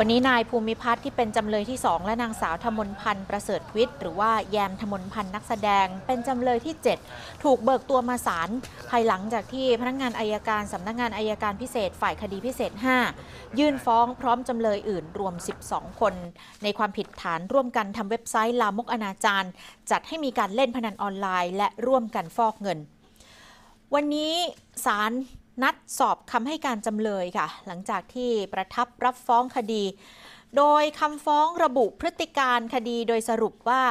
วันนี้นายภูมิพัฒน์ที่เป็นจำเลยที่ 2 และนางสาวธมนพันธ์ประเสริฐวิทย์หรือว่าแยมธมนพันธ์นักแสดงเป็นจำเลยที่ 7 ถูกเบิกตัวมาศาลภายหลังจากที่พนักงงานอายการ สำนักงงานอายการพิเศษฝ่ายคดีพิเศษ 5 ยื่นฟ้องพร้อมจำเลยอื่น รวม 12 คน ในความผิดฐานร่วมกันทำเว็บไซต์ลามกอนาจารจัดให้มีการเล่นพนันออนไลน์และร่วมกันฟอกเงิน วันนี้ศาลนัดสอบคำให้การจำเลยค่ะ หลังจากที่ประทับรับฟ้องคดี โดยคำฟ้องระบุพฤติการคดีโดยสรุปว่า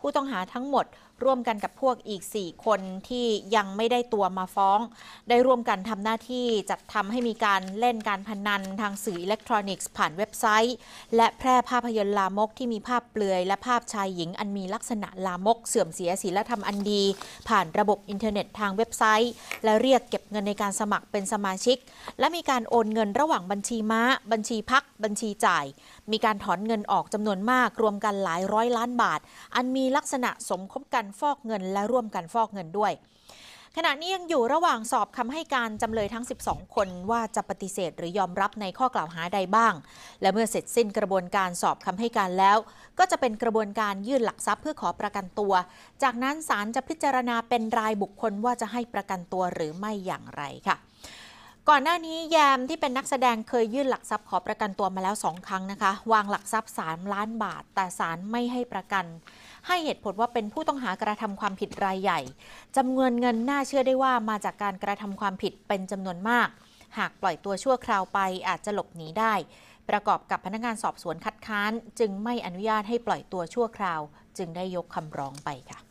ผู้ต้องหาทั้งหมดร่วมกันกับพวกอีก 4 คนที่ยังไม่ได้ตัวมาฟ้อง ได้ร่วมกันทำหน้าที่จัดทำให้มีการเล่นการพนันทางสื่ออิเล็กทรอนิกส์ผ่านเว็บไซต์ และแพร่ภาพยนตร์ลามกที่มีภาพเปลือยและภาพชายหญิงอันมีลักษณะลามก เสื่อมเสียศีลธรรมอันดี ผ่านระบบอินเทอร์เน็ตทางเว็บไซต์และเรียกเก็บเงินในการสมัครเป็นสมาชิก และมีการโอนเงินระหว่างบัญชีม้า บัญชีพักบัญชีจ่าย มีการถอนเงินออกจำนวนมากรวมกันหลายร้อยล้านบาท อันมีลักษณะสมคบกันันฟอกเงินและร่วมกันฟอกเงินด้วย ขณะนี้ยังอยู่ระหว่างสอบคำให้การจำเลยทั้ง 12 คนว่าจะปฏิเสธหรือยอมรับในข้อกล่าวหาใดบ้าง และเมื่อเสร็จสิ้นกระบวนการสอบคำให้การแล้ว ก็จะเป็นกระบวนการยื่นหลักทรัพย์เพื่อขอประกันตัว จากนั้นศาลจะพิจารณาเป็นรายบุคคลว่าจะให้ประกันตัวหรือไม่อย่างไรค่ะก่อนหน้านี้แยมที่เป็นนักแสดงเคยยื่นหลักทรัพย์ขอประกันตัวมาแล้วสองครั้งนะคะวางหลักทรัพย์สามล้านบาทแต่ศาลไม่ให้ประกัน ให้เหตุผลว่าเป็นผู้ต้องหากระทำความผิดรายใหญ่ จำนวนเงินน่าเชื่อได้ว่ามาจากการกระทำความผิดเป็นจำนวนมาก หากปล่อยตัวชั่วคราวไปอาจจะหลบหนีได้ ประกอบกับพนักงานสอบสวนคัดค้าน จึงไม่อนุญาตให้ปล่อยตัวชั่วคราวจึงได้ยกคำร้องไปค่ะ